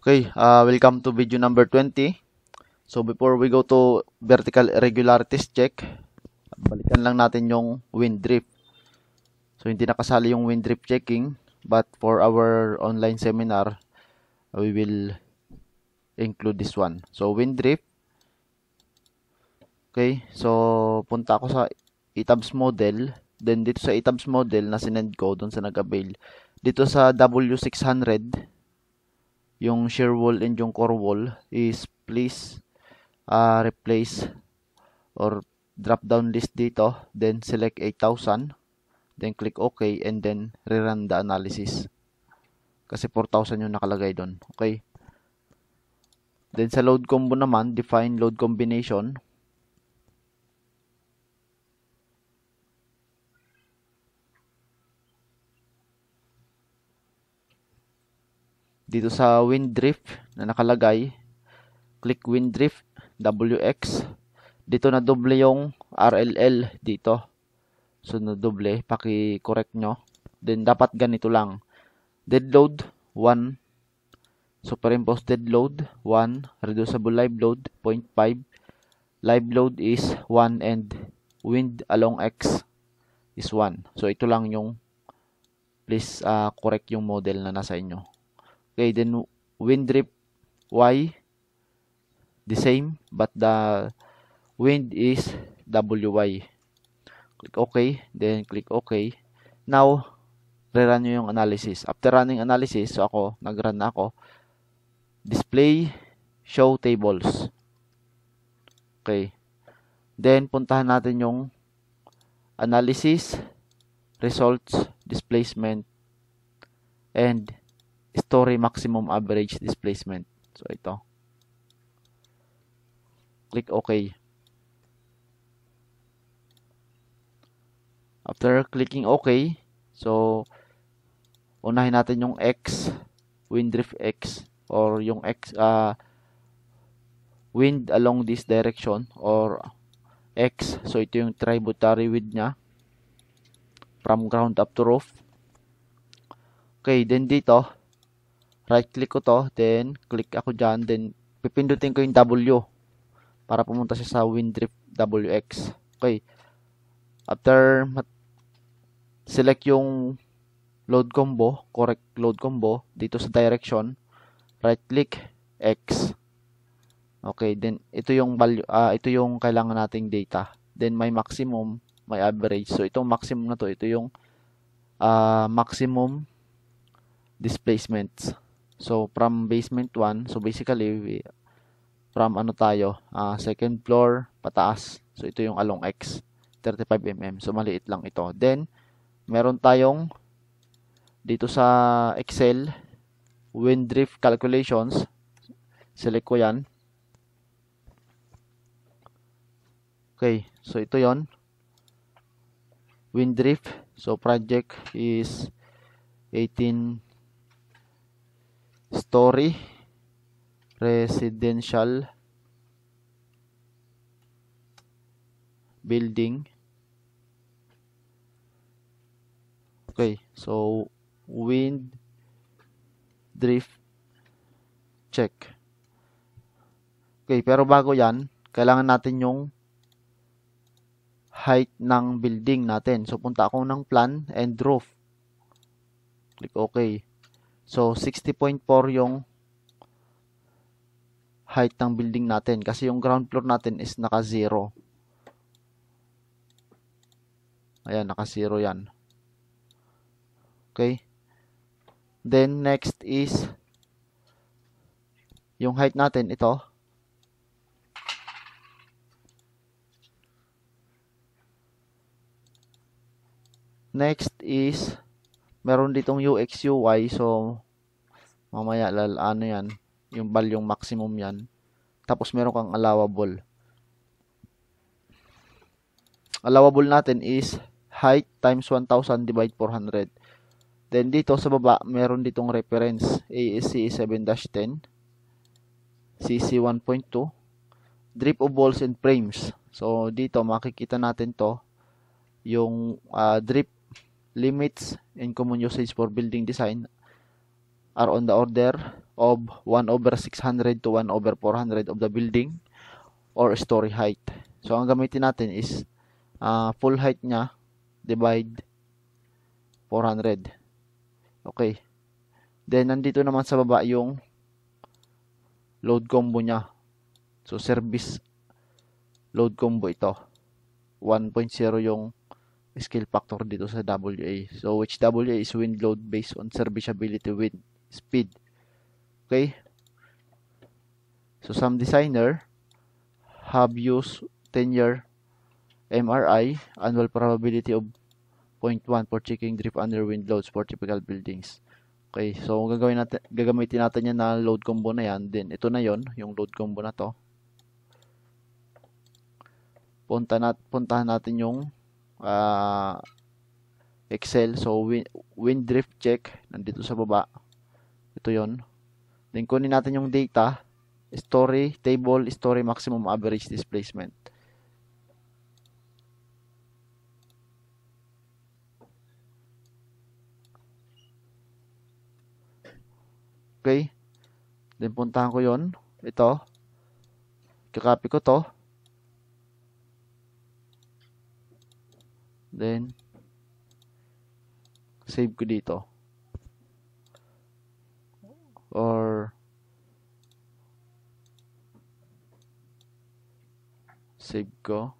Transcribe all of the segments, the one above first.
Okay, uh, welcome to video number 20. So before we go to vertical irregularities check, balikan lang natin yung wind drift. So hindi nakasali yung wind drift checking, but for our online seminar, we will include this one. So wind drift. Okay, so punta ako sa ETABS model. Then dito sa ETABS model na sinend ko doon sa nag-avail. Dito sa W600, yung shear wall and yung core wall is please uh, replace or drop down list dito then select 8000 then click OK and then rerun the analysis kasi 4000 yung nakalagay doon okay then sa load combo naman define load combination dito sa wind drift na nakalagay click wind drift WX dito na doble yung RLL dito so na doble paki-correct nyo then dapat ganito lang dead load 1 superimposed dead load 1 reducible live load 0.5 live load is 1 and wind along X is 1 so ito lang yung please uh, correct yung model na nasa inyo Okay, then wind drift Y, the same, but the wind is WY. Click OK, then click OK. Now, rerun nyo yung analysis. After running analysis, so ako, nag-run na ako, display, show tables. Okay. Then, puntahan natin yung analysis, results, displacement, and story maximum average displacement. So, ito. Click OK. After clicking OK, so, unahin natin yung X, wind drift X, or yung X, uh, wind along this direction, or X. So, ito yung tributary width niya. From ground up to roof. Okay, then dito, right click ko to, then click ako dyan, then pipindutin ko yung W para pumunta siya sa Windrift WX. Okay. After select yung load combo, correct load combo, dito sa direction, right click, X. Okay, then ito yung value, uh, ito yung kailangan nating data. Then may maximum, may average. So itong maximum na to, ito yung uh, maximum displacements. So, from basement 1, so basically, we, from ano tayo, uh, second floor, pataas. So, ito yung along X, 35mm. So, maliit lang ito. Then, meron tayong dito sa Excel, wind drift calculations. Select ko yan. Okay, so ito yon Wind drift. So project is 18 story, residential building. Okay, so wind drift check. Okay, pero bago 'yan, kailangan natin yung height ng building natin. So punta ako ng plan and roof. Click okay So, 60.4 yung height ng building natin kasi yung ground floor natin is naka-0. Ayan, naka-0 yan. Okay. Then, next is yung height natin, ito. Next is meron ditong UX, UI. So, Mamaya, lal, ano yan, yung balyong maximum yan. Tapos meron kang allowable. Allowable natin is height times 1,000 divide 400. Then dito sa baba, meron ditong reference. ASC 7-10, CC 1.2, drip of balls and frames. So dito makikita natin to yung uh, drip limits and common usage for building design are on the order of 1 over 600 to 1 over 400 of the building or story height. So, ang gamitin natin is uh, full height niya divide 400. Okay. Then, nandito naman sa baba yung load combo niya. So, service load combo ito. 1.0 yung scale factor dito sa WA. So, which WA is wind load based on serviceability wind speed. Okay? So some designer have used 10-year MRI, annual probability of 0.1 for checking drift under wind loads for typical buildings. Okay, so gagawin natin, gagamitin natin yan na load combo na yan. Then, ito na yon yung load combo na to. Punta nat, puntahan natin yung uh, Excel. So, wind, wind drift check, nandito sa baba. Ito yon. Then kunin natin yung data, story, table, story, maximum average displacement. Okay. Then puntahan ko yon. Ito. Kakopy ko to. Then, save ko dito or save ko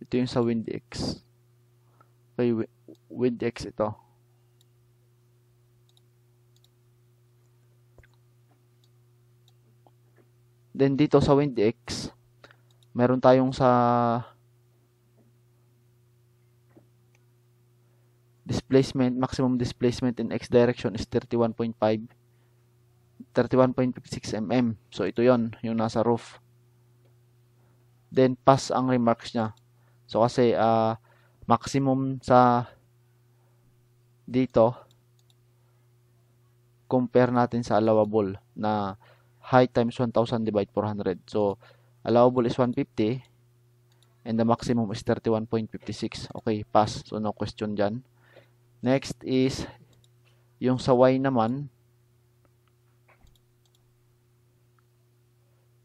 ito yung sa WindX okay WindX ito then dito sa WindX meron tayong sa displacement, maximum displacement in X direction is 31.5 31.56 mm. So, ito yon yung nasa roof. Then, pass ang remarks niya. So, kasi uh, maximum sa dito compare natin sa allowable na height times 1,000 divide 400. So, allowable is 150 and the maximum is 31.56. Okay, pass. So, no question diyan. Next is yung sa y naman.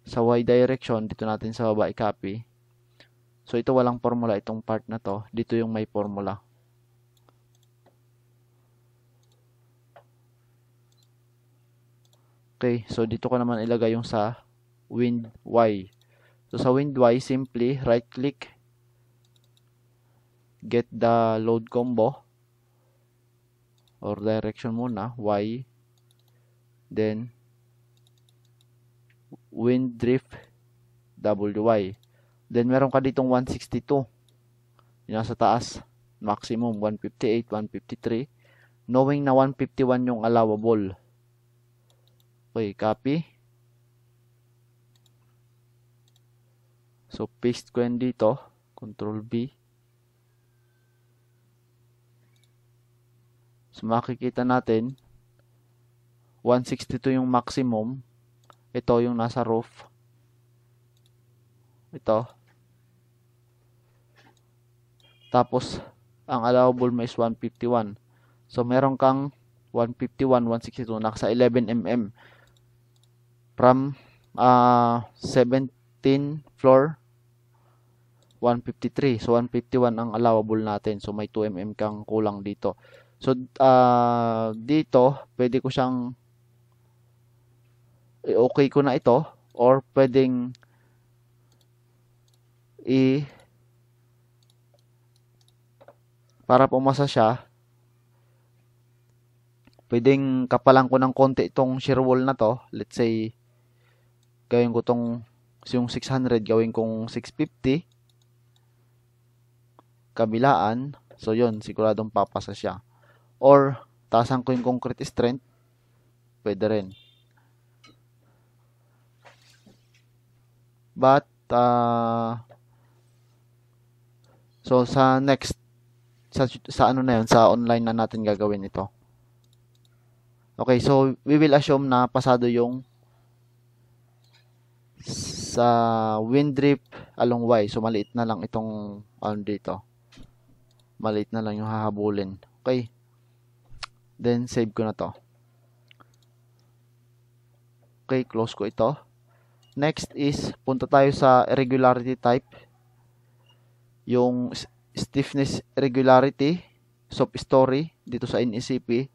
Sa y direction, dito natin sa baba i-copy. So ito walang formula itong part na to. Dito yung may formula. Okay, so dito ko naman ilagay yung sa wind y. So sa wind y, simply right click, get the load combo or direction muna, Y. Then, wind drift, WY. Then, meron ka ditong 162. Yung nasa taas, maximum 158, 153. Knowing na 151 yung allowable. Okay, copy. So, paste ko yan dito. Control B. So, makikita natin, 162 yung maximum. Ito yung nasa roof. Ito. Tapos, ang allowable mo is 151. So, meron kang 151, 162, nasa 11 mm. From uh, ah, 17 floor, 153. So, 151 ang allowable natin. So, may 2 mm kang kulang dito. So, uh, dito, pwede ko siyang i-okay ko na ito or pwedeng i para pumasa siya pwedeng kapalan ko ng konti itong shear wall na to let's say gawin ko tong yung 600 gawin kong 650 kabilaan so yun siguradong papasa siya Or, taasan ko yung concrete strength. Pwede rin. But, uh, so sa next, sa, sa ano na yun, sa online na natin gagawin ito. Okay, so we will assume na pasado yung sa wind drip along Y. So maliit na lang itong ano dito. Maliit na lang yung hahabulin. Okay. Then, save ko na to. Okay, close ko ito. Next is, punta tayo sa regularity type. Yung stiffness regularity, soft story, dito sa NECP.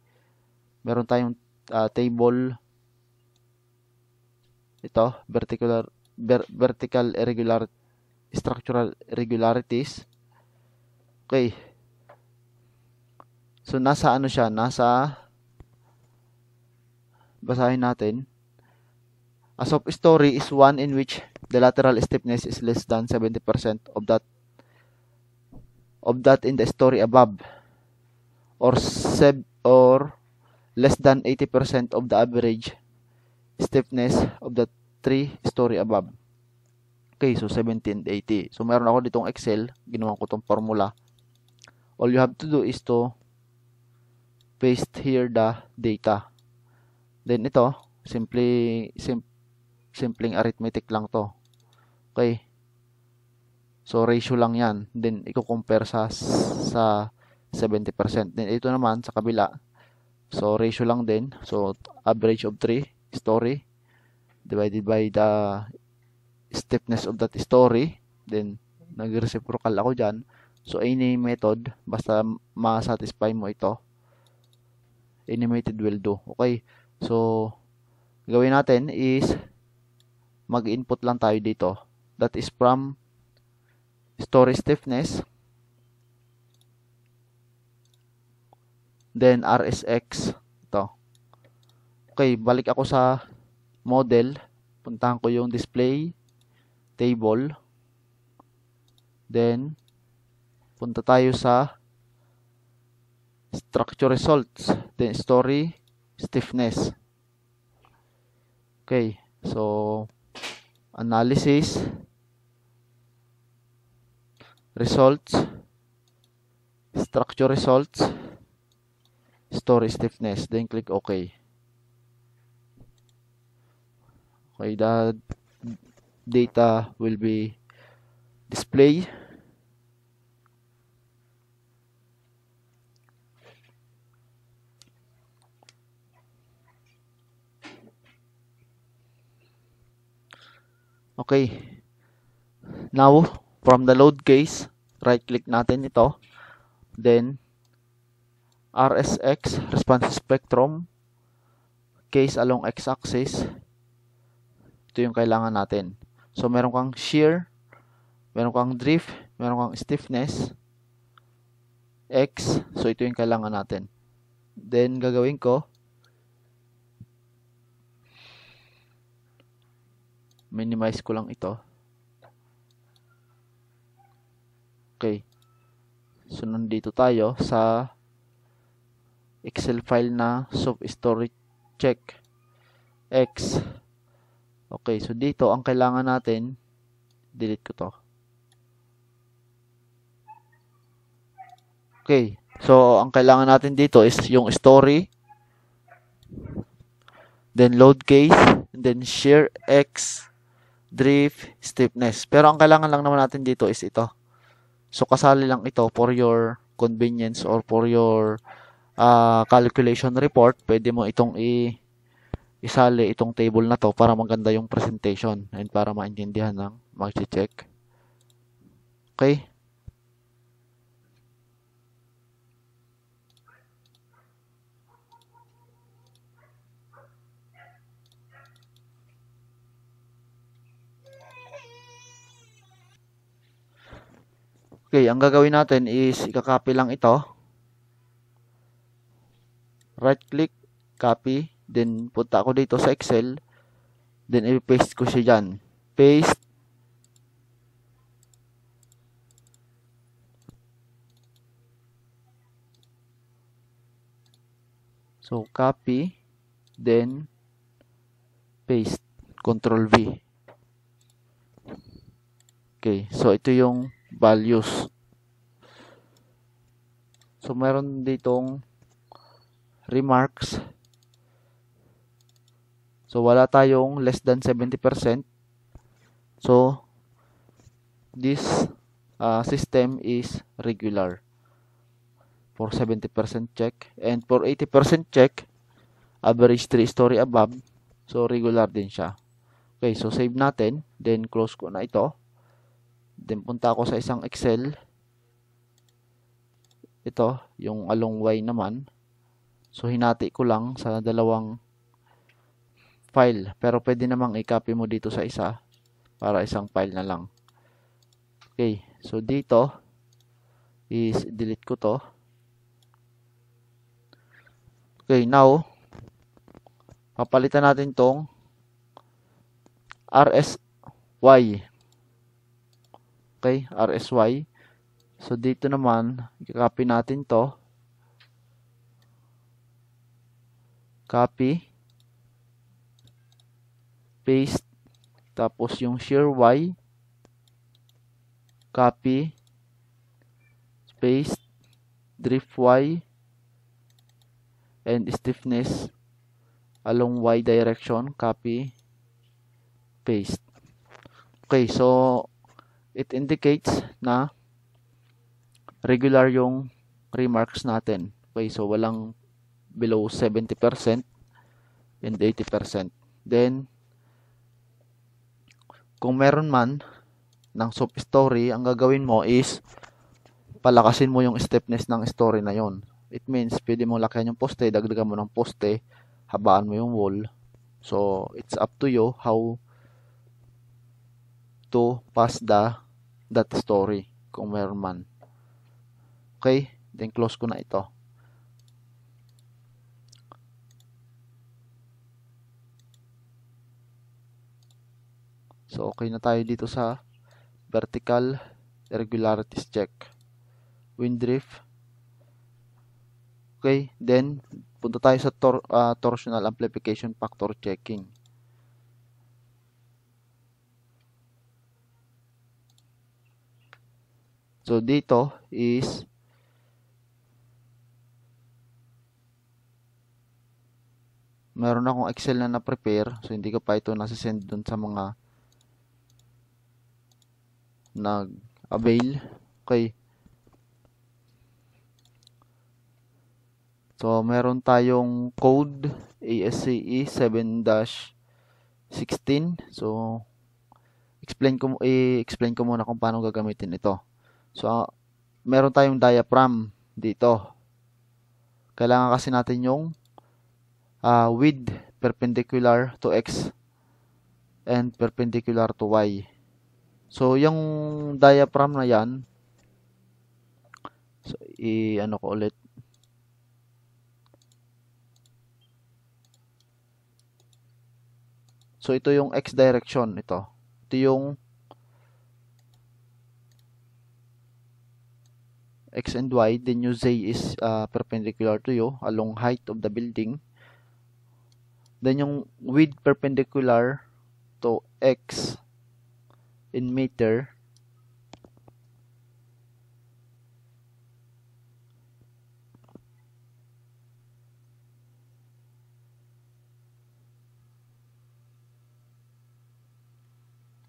Meron tayong uh, table. Ito, vertical, ver vertical irregular, structural irregularities. Okay. So, nasa ano siya? Nasa, basahin natin. A soft story is one in which the lateral stiffness is less than 70% of that of that in the story above or seb or less than 80% of the average stiffness of the three story above. Okay, so 70 and 80. So meron ako ditong Excel, ginawa ko tong formula. All you have to do is to paste here the data. Then ito, simply sim, simpleng arithmetic lang to. Okay. So ratio lang 'yan. Then iko-compare sa sa 70%. Then ito naman sa kabila. So ratio lang din. So average of 3 story divided by the stiffness of that story. Then nag-reciprocal ako diyan. So any method basta ma-satisfy mo ito animated will do. Oh. Okay? So, gawin natin is mag-input lang tayo dito. That is from story stiffness then RSX to. Okay, balik ako sa model. Puntahan ko yung display table. Then punta tayo sa structure results, then story, stiffness. Okay, so analysis, results, structure results, story stiffness, then click OK. Okay, the data will be displayed. Okay. Now, from the load case, right-click natin ito. Then, RSX, response spectrum, case along x-axis. Ito yung kailangan natin. So, meron kang shear, meron kang drift, meron kang stiffness, x. So, ito yung kailangan natin. Then, gagawin ko, minimize ko lang ito. Okay. So, nandito tayo sa Excel file na soft storage check X. Okay. So, dito, ang kailangan natin, delete ko to. Okay. So, ang kailangan natin dito is yung story, then load case, then share X, drift, stiffness. Pero ang kailangan lang naman natin dito is ito. So kasali lang ito for your convenience or for your uh, calculation report. Pwede mo itong i isali itong table na to para maganda yung presentation and para maintindihan ng mag-check. Okay? Okay, ang gagawin natin is ikakopy lang ito. Right click, copy, then punta ako dito sa Excel, then i-paste ko siya dyan. Paste. So, copy, then paste. Control V. Okay, so ito yung values. So, meron ditong remarks. So, wala tayong less than 70%. So, this uh, system is regular for 70% check. And for 80% check, average 3 story above. So, regular din siya. Okay, so save natin. Then, close ko na ito. Then punta ako sa isang Excel. Ito, yung along y naman. So hinati ko lang sa dalawang file. Pero pwede namang i-copy mo dito sa isa para isang file na lang. Okay, so dito is delete ko to. Okay, now papalitan natin tong RSY Okay? RSY. So, dito naman, i-copy natin to. Copy. Paste. Tapos, yung share Y. Copy. Paste. Drift Y. And stiffness along Y direction. Copy. Paste. Okay, so it indicates na regular yung remarks natin. Okay, so walang below 70% and 80%. Then, kung meron man ng soap story, ang gagawin mo is palakasin mo yung stiffness ng story na yon. It means, pwede mo lakihan yung poste, dagdagan mo ng poste, habaan mo yung wall. So, it's up to you how to pass the that story kung meron man. Okay? Then close ko na ito. So, okay na tayo dito sa vertical irregularities check. Wind drift. Okay, then punta tayo sa tor uh, torsional amplification factor checking. So, dito is meron akong Excel na na-prepare. So, hindi ko pa ito nasa-send dun sa mga nag-avail. Okay. So, meron tayong code e ASCE 7-16. So, explain ko, i-explain ko muna kung paano gagamitin ito. So, meron tayong diaphragm dito. Kailangan kasi natin yung uh, width perpendicular to x and perpendicular to y. So, yung diaphragm na yan, so, i-ano ko ulit, So, ito yung x direction, ito. Ito yung x and y, then your z is uh, perpendicular to you along height of the building. Then yung width perpendicular to x in meter.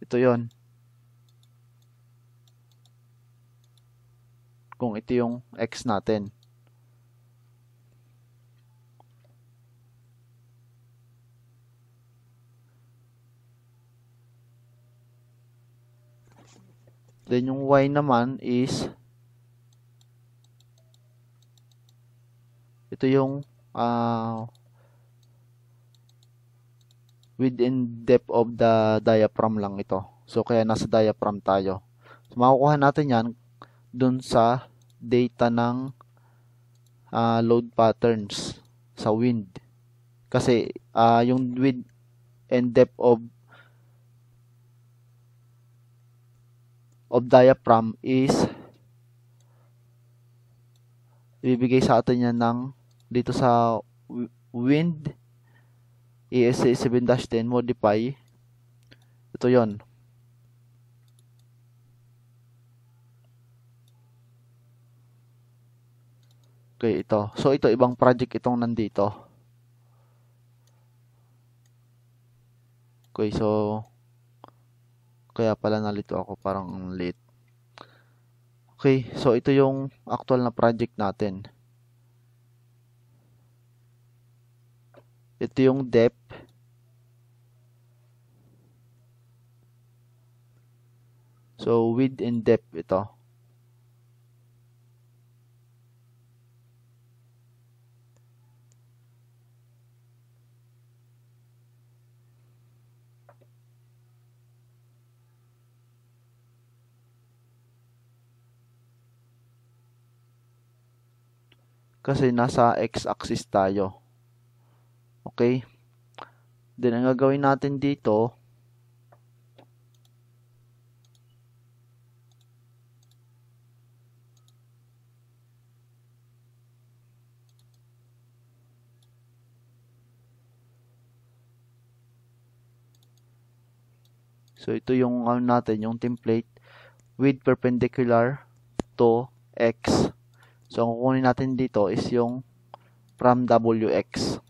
Ito yon kung ito yung x natin. Then yung y naman is ito yung uh, within depth of the diaphragm lang ito. So kaya nasa diaphragm tayo. So makukuha natin 'yan dun sa data ng uh, load patterns sa wind. Kasi uh, yung wind and depth of of diaphragm is ibibigay sa atin yan ng dito sa wind ESA 7-10 modify ito yon kayo ito. So, ito, ibang project itong nandito. Okay, so, kaya pala nalito ako, parang late. Okay, so ito yung actual na project natin. Ito yung depth. So, width and depth ito. kasi nasa x-axis tayo. Okay? Then, ang gagawin natin dito, So, ito yung ano um, natin, yung template with perpendicular to x So, ang kukunin natin dito is yung from WX.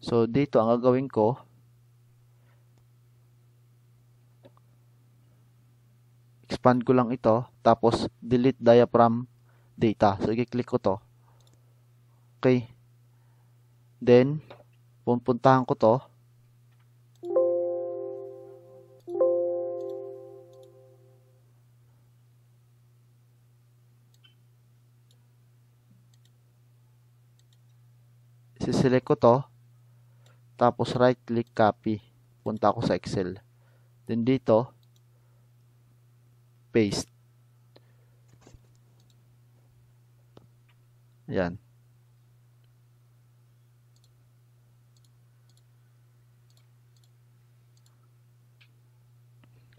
So, dito ang gagawin ko, expand ko lang ito, tapos delete diaphragm data. So, i-click ko to. Okay. Then, pupuntahan ko to. Siselect ko to. Tapos right click copy. Punta ako sa Excel. Then dito, paste. Yan.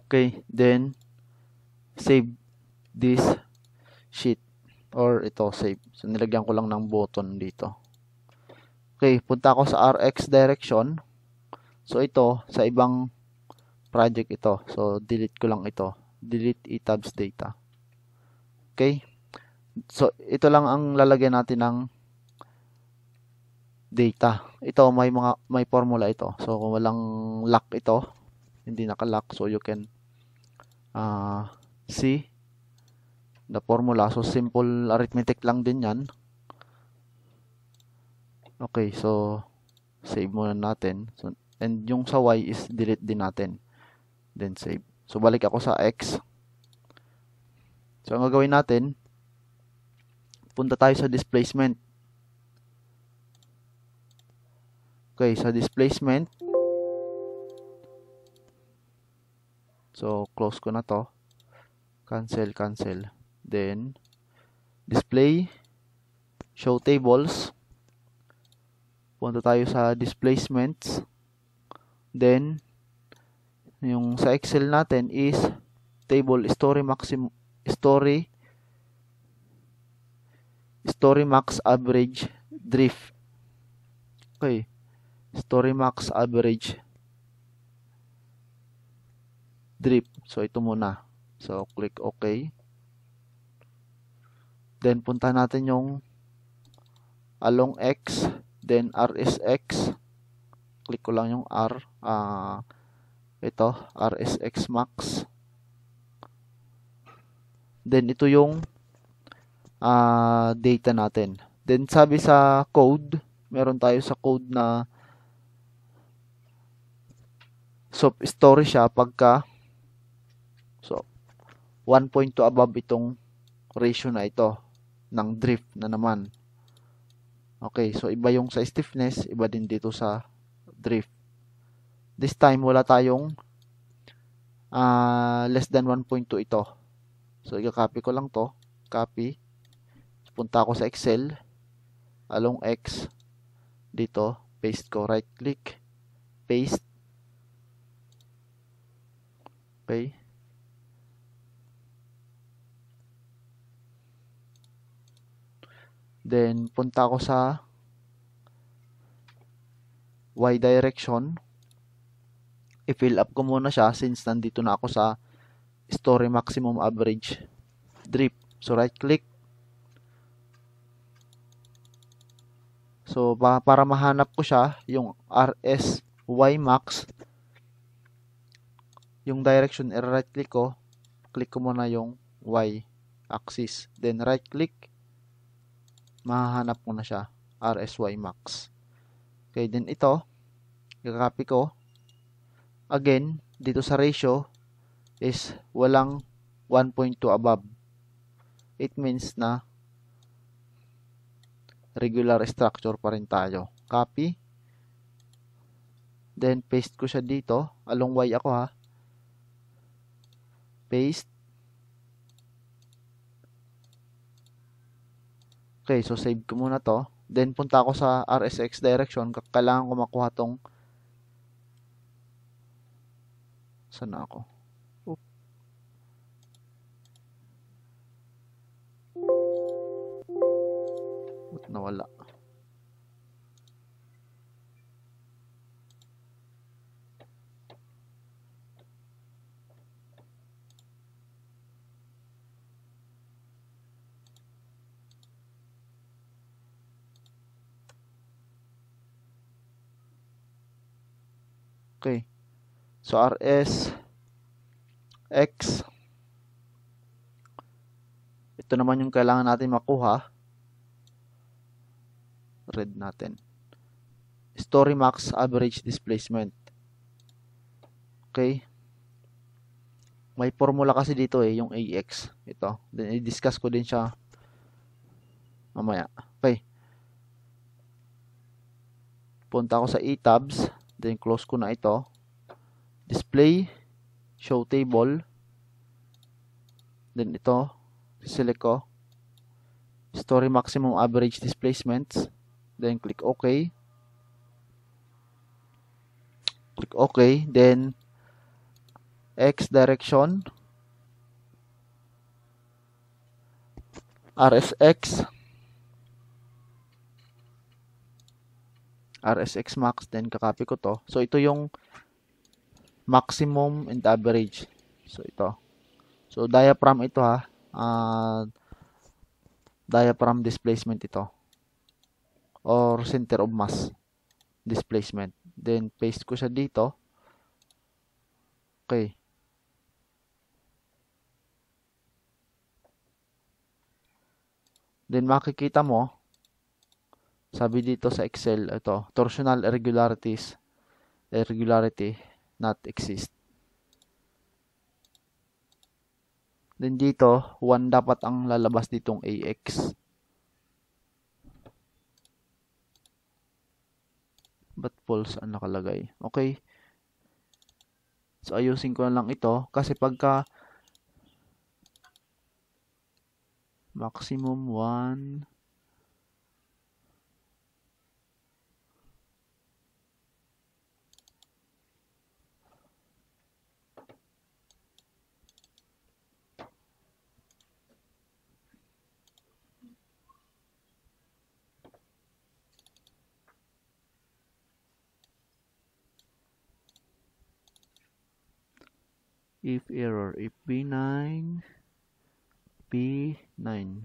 Okay, then save this sheet or ito save. So nilagyan ko lang ng button dito. Okay, punta ako sa RX direction. So ito, sa ibang project ito. So delete ko lang ito. Delete etabs data. Okay? So ito lang ang lalagyan natin ng data. Ito may mga may formula ito. So kung walang lock ito, hindi naka-lock so you can uh, see the formula. So simple arithmetic lang din 'yan. Okay, so save muna natin. So, and yung sa y is delete din natin. Then save. So balik ako sa x. So ang gagawin natin, punta tayo sa displacement. Okay, sa displacement. So close ko na to. Cancel, cancel. Then display show tables punta tayo sa displacements. Then, yung sa Excel natin is table story maximum story story max average drift. Okay. Story max average drift. So, ito muna. So, click OK. Then, punta natin yung along X Then RSX. Click ko lang yung R. Uh, ito, RSX Max. Then ito yung uh, data natin. Then sabi sa code, meron tayo sa code na so story siya ah, pagka so 1.2 above itong ratio na ito ng drift na naman. Okay, so iba yung sa stiffness, iba din dito sa drift. This time, wala tayong uh, less than 1.2 ito. So, i-copy ko lang to. Copy. Punta ako sa Excel. Along X. Dito, paste ko. Right click. Paste. Okay. Then, punta ako sa Y direction. I-fill up ko muna siya since nandito na ako sa story maximum average drip. So, right click. So, para mahanap ko siya, yung RSY max, yung direction, i-right click ko, click ko muna yung Y axis. Then, right click, mahahanap ko na siya. RSY Max. Okay, then ito, i-copy ko. Again, dito sa ratio is walang 1.2 above. It means na regular structure pa rin tayo. Copy. Then, paste ko siya dito. Along Y ako ha. Paste. display. So, save ko muna to. Then, punta ako sa RSX direction. Kailangan ko makuha tong Saan na ako? Ba't nawala? Okay. So, RS X ito naman yung kailangan natin makuha. Red natin. Story max average displacement. Okay. May formula kasi dito eh, yung AX. Ito. Then, i-discuss ko din siya mamaya. Okay. Punta ako sa e-tabs. Then, close ko na ito. Display, show table. Then, ito, select ko. Story maximum average displacements. Then, click OK. Click OK. Then, X direction. RSX. RSX max, then kakopy ko to. So, ito yung maximum and average. So, ito. So, diaphragm ito ha. Uh, diaphragm displacement ito. Or center of mass displacement. Then, paste ko siya dito. Okay. Then, makikita mo, sabi dito sa Excel, ito, torsional irregularities, irregularity not exist. Then dito, 1 dapat ang lalabas ditong AX. But false ang nakalagay. Okay. So, ayusin ko na lang ito. Kasi pagka maximum 1 if error if b9 b9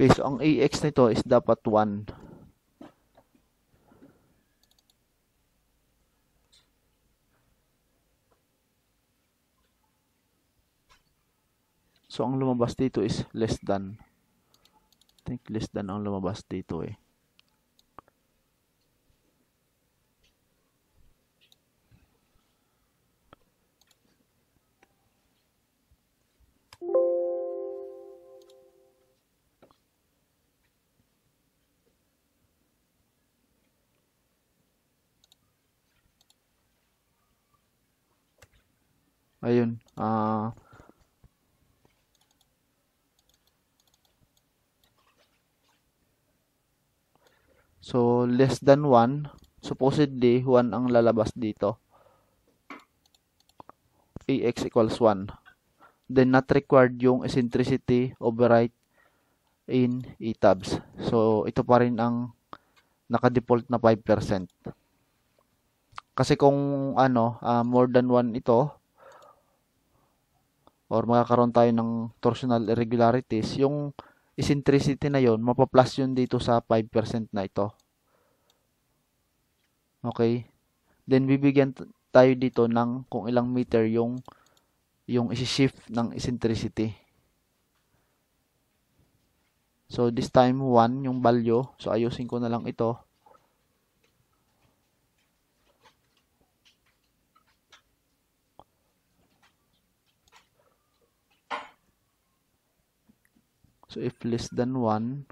Okay, so ang AX nito is dapat 1. So ang lumabas dito is less than. I think less than ang lumabas dito eh. ayun ah uh, So, less than 1. Supposedly, 1 ang lalabas dito. AX equals 1. Then, not required yung eccentricity override in ETABS. So, ito pa rin ang naka-default na 5%. Kasi kung ano, uh, more than 1 ito, or magkakaroon tayo ng torsional irregularities, yung eccentricity na yon mapaplus yun dito sa 5% na ito. Okay? Then, bibigyan tayo dito ng kung ilang meter yung yung isi-shift ng eccentricity. So, this time 1 yung value. So, ayusin ko na lang ito. so if less than 1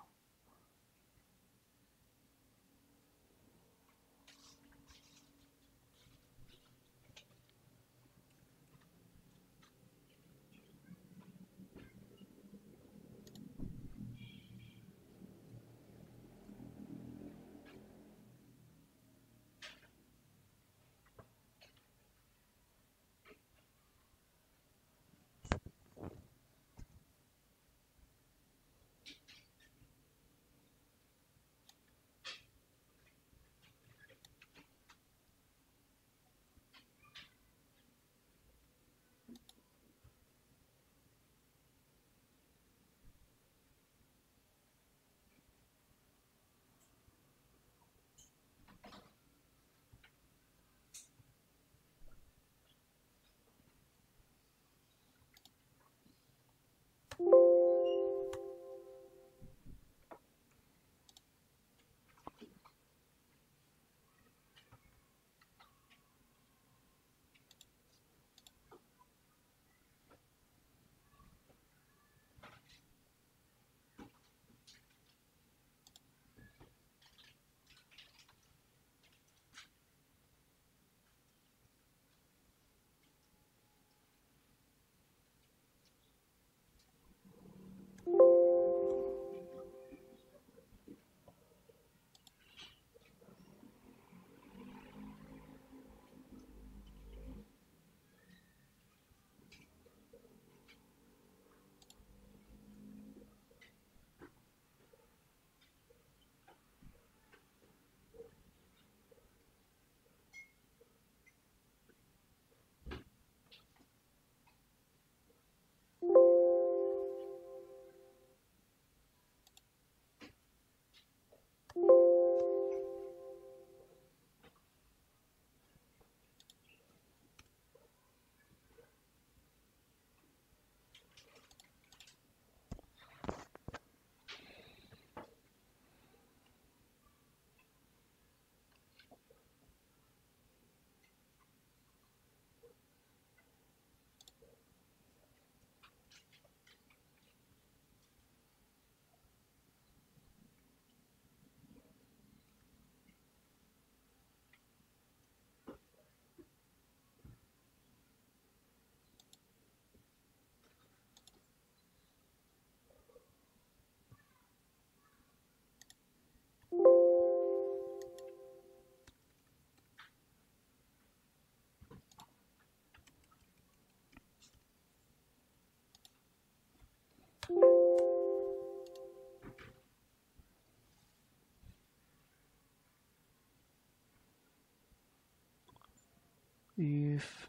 if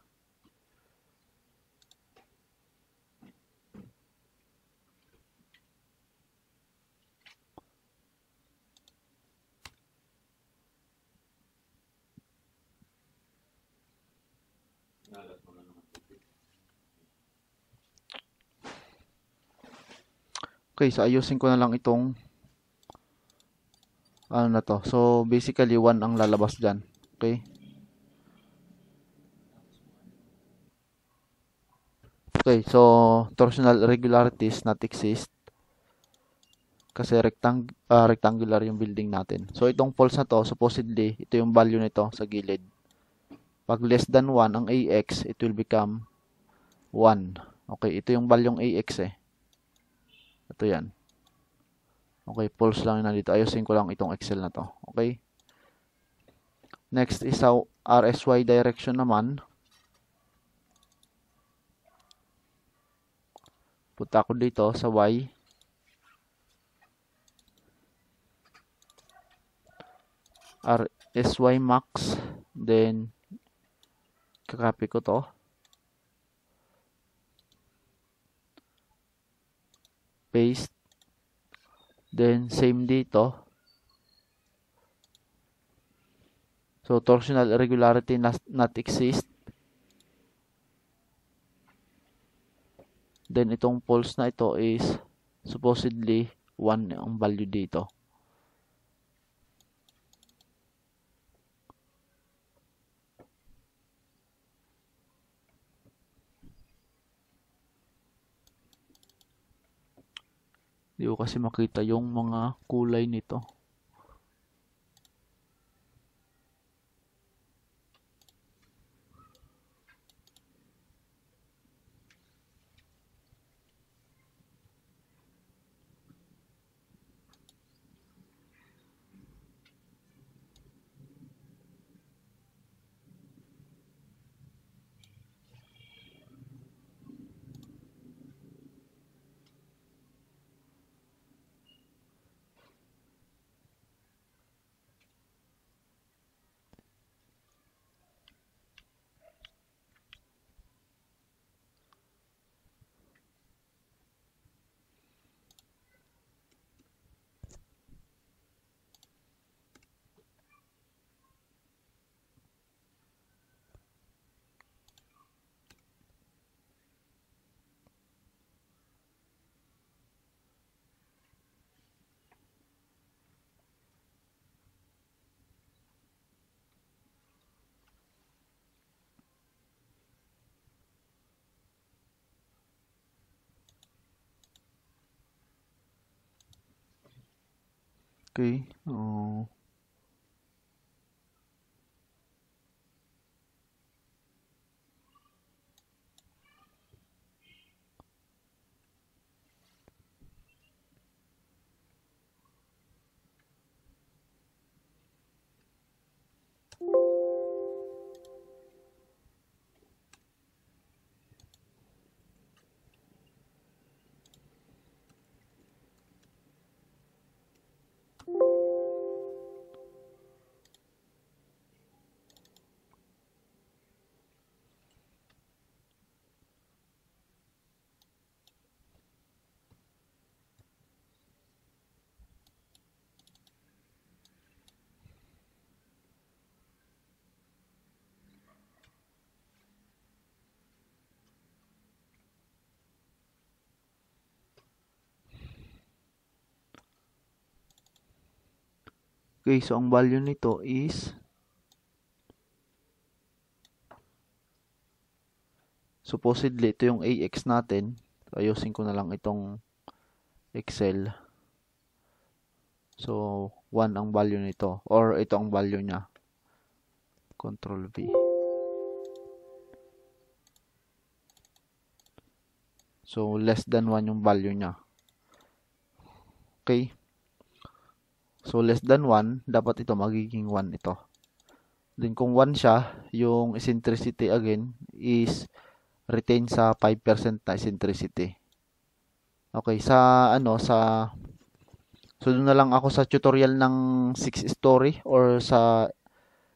Okay, so ayusin ko na lang itong ano na to. So basically 1 ang lalabas diyan. Okay? Okay, so torsional irregularities not exist kasi rectang uh, rectangular yung building natin. So itong false na to, supposedly ito yung value nito sa gilid. Pag less than 1 ang AX, it will become 1. Okay, ito yung value ng AX eh. Ito yan. Okay, false lang na dito. Ayusin ko lang itong Excel na to. Okay. Next is how RSY direction naman. Punta ako dito sa Y. RSY max. Then, kakopy ko to. Paste. Then, same dito. So, torsional irregularity not, not exist. Then, itong false na ito is supposedly 1 ang value dito. Hindi ko kasi makita yung mga kulay nito. 对，嗯。Okay, so ang value nito is supposedly ito yung AX natin. Ayusin ko na lang itong Excel. So, 1 ang value nito or ito ang value niya. Control V. So, less than 1 yung value niya. Okay. So, less than 1, dapat ito magiging 1 ito. Then, kung 1 siya, yung eccentricity again is retain sa 5% na eccentricity. Okay, sa ano, sa So, doon na lang ako sa tutorial ng 6 story or sa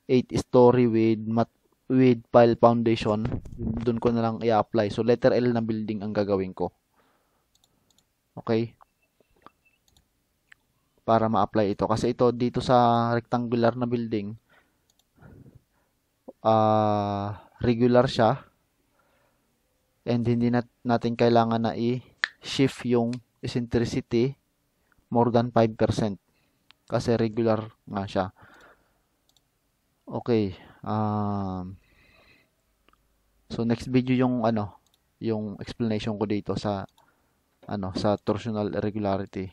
8 story with mat with pile foundation. Doon ko na lang i-apply. So, letter L na building ang gagawin ko. Okay para ma-apply ito. Kasi ito dito sa rectangular na building, uh, regular siya. And hindi nat natin kailangan na i-shift yung eccentricity more than 5%. Kasi regular nga siya. Okay. Um, so next video yung ano, yung explanation ko dito sa ano sa torsional irregularity.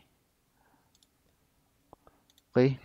Oke. Okay.